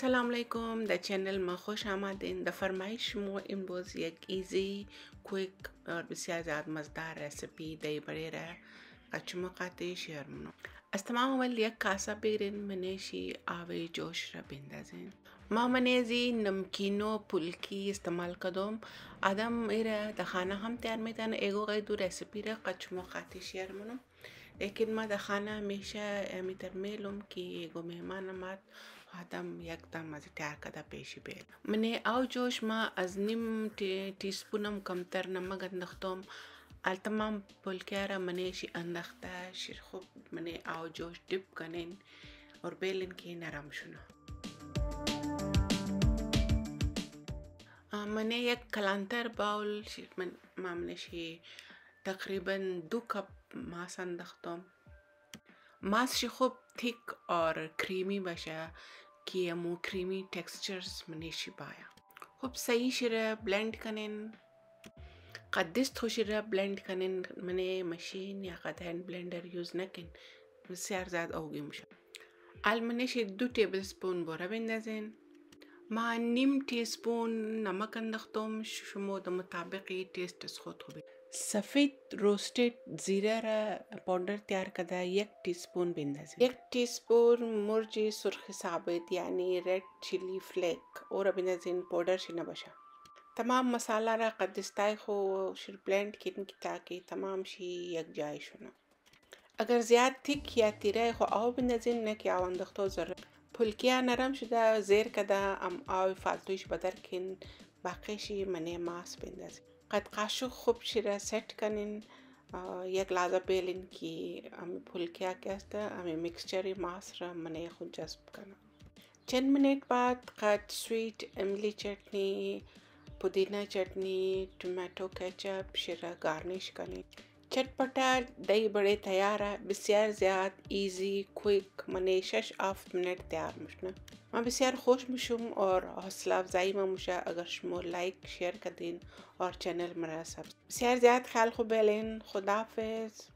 السلام علیکم د چینل ما خوش آمدین د فرمایش مو امروز یک ایزی کویک और बसिया ज़्याद मज़ेदार रेसिपी दही बड़ेरा कचमकाते शेयर मनो अस्तमा हमल यक कासा पेरिन मने शी आवे जोश रबिंदा जिन माँ मने जी नमकीनो पुलकी इस्तेमाल कदम आदम इरा द खाना हम तैयार में तन एगो गई दो रेसिपी रा कचमकाते शेयर मनो लेकिन माँ द खाना हमेशा अमी तर मेलुम कि एगो मेहमान हमार آدم یکدم از تیار کده پیشی بیل منه او جوش ما از نیم تی, تی سپونم کمتر نمک اندختم التمام پلکیاره منه شی اندخته شیر خوب منه او جوش دیب کنین اور بیلین که نرم شونه منه یک کلانتر باول شیر من معمله شی تقریبا دو کپ ماس اندختم मांस खूब थिक और क्रीमी बशा कि अमू क्रीमी टेक्सचर्स मने शिबाया खूब सही शिरा ब्लेंड کنین قدس हो शिरा ब्लेंड कनेन मने मशीन या कद हैंड ब्लेंडर یوز نکن بسيار زاد اوگی مشا قال منيش دو تيبل سبون بورا بندازين ما نیم تي سبون نما كندختم شمو ده مطابقي تيست سخوت خبي सफ़ेद रोस्टेड ज़ीरा र पाउडर तयारु कंदा एक टीस्पून विंदासीं एक टीस्पून मुर्जी सुर्ख साबित यानी रेड चिली फ्लेक और विंदासीं पाउडर शिन बशा तमाम मसाला रा कदिस्ताय हो शिर ब्लेंड किन की ताकि तमाम शी यकजाय शुना अगर ज़्यादा थिक या तिरह हो आओ विंदासीं न क्या वंदख्तो ज़रूर پلکیا نرم شده زیر کده ام آوی فازلویش بدر کن باقیشی منه ماس بندازیم कायतकाशू खूबशिऱ्या सेट करीन एक लाजा बेलीन की आमी भुलक्याक आसता आमी मिक्सचरी मास मने खुद जस्ब कर चंद मिनट बाद कायत स्वीट इमली चटनी पुदीना चटनी टमाटो केचप शिरा गार्निश करनी चटपटा दही बड़े तैयार है बिस्यार ज़्यादा इजी क्विक मने शश आफ मिनट तैयार मुश्ना वहाँ बसयार खुश मुशुम और हौसला अफजाई ममुशा अगर शमो लाइक शेयर कर दें और चैनल मरा सब बसयार ज़्यादा ख्याल खुबैलन खुदाफिज़